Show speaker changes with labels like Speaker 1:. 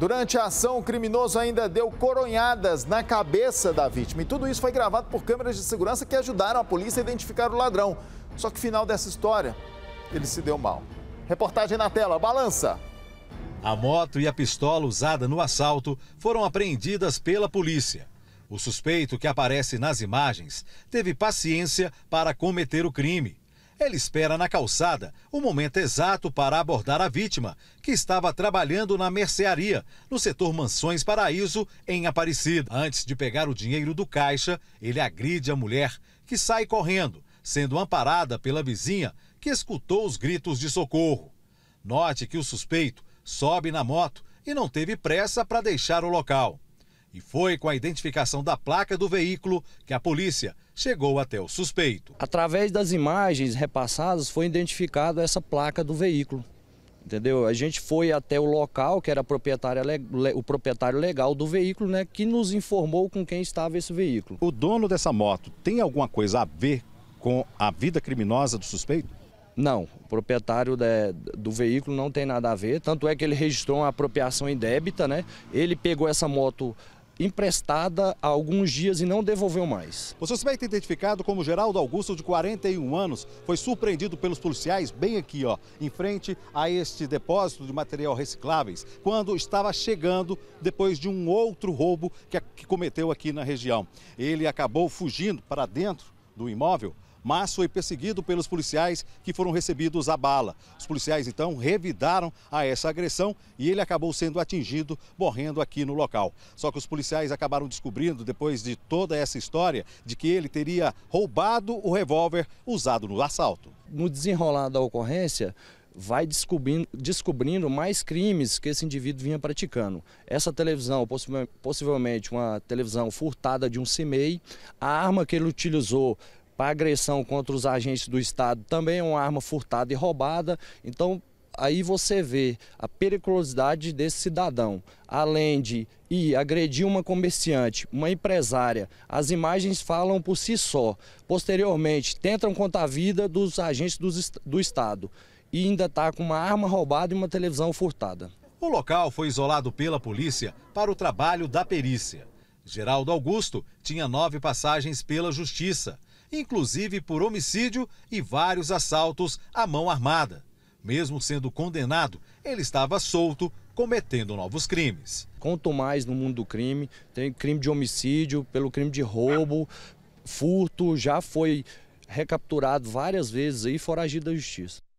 Speaker 1: Durante a ação, o criminoso ainda deu coronhadas na cabeça da vítima. E tudo isso foi gravado por câmeras de segurança que ajudaram a polícia a identificar o ladrão. Só que final dessa história, ele se deu mal. Reportagem na tela, balança. A moto e a pistola usada no assalto foram apreendidas pela polícia. O suspeito que aparece nas imagens teve paciência para cometer o crime. Ele espera na calçada o momento exato para abordar a vítima, que estava trabalhando na mercearia, no setor Mansões Paraíso, em Aparecida. Antes de pegar o dinheiro do caixa, ele agride a mulher, que sai correndo, sendo amparada pela vizinha, que escutou os gritos de socorro. Note que o suspeito sobe na moto e não teve pressa para deixar o local. E foi com a identificação da placa do veículo
Speaker 2: que a polícia chegou até o suspeito. Através das imagens repassadas foi identificada essa placa do veículo. Entendeu? A gente foi até o local que era o proprietário legal do veículo, né, que nos informou com quem estava esse veículo. O dono dessa moto tem alguma coisa a ver com a vida criminosa do suspeito? Não, o proprietário de, do veículo não tem nada a ver, tanto é que ele registrou uma apropriação indébita, né? Ele pegou essa moto emprestada há alguns dias e não devolveu mais. O suspeito identificado como Geraldo Augusto, de 41 anos, foi surpreendido pelos policiais
Speaker 1: bem aqui, ó, em frente a este depósito de material recicláveis, quando estava chegando depois de um outro roubo que, que cometeu aqui na região. Ele acabou fugindo para dentro do imóvel mas foi perseguido pelos policiais que foram recebidos a bala. Os policiais então revidaram a essa agressão e ele acabou sendo atingido, morrendo aqui no local. Só que os policiais acabaram descobrindo, depois de toda essa história,
Speaker 2: de que ele teria roubado o revólver usado no assalto. No desenrolar da ocorrência, vai descobrindo, descobrindo mais crimes que esse indivíduo vinha praticando. Essa televisão, possivelmente uma televisão furtada de um CIMEI, a arma que ele utilizou para agressão contra os agentes do Estado também é uma arma furtada e roubada. Então, aí você vê a periculosidade desse cidadão. Além de ir agredir uma comerciante, uma empresária, as imagens falam por si só. Posteriormente, tentam contra a vida dos agentes do, do Estado. E ainda está com uma arma roubada e uma televisão furtada.
Speaker 1: O local foi isolado pela polícia para o trabalho da perícia. Geraldo Augusto tinha nove passagens pela justiça inclusive por homicídio e vários assaltos à mão armada. Mesmo sendo condenado, ele estava solto, cometendo novos
Speaker 2: crimes. Quanto mais no mundo do crime, tem crime de homicídio, pelo crime de roubo, furto, já foi recapturado várias vezes e foragido da justiça.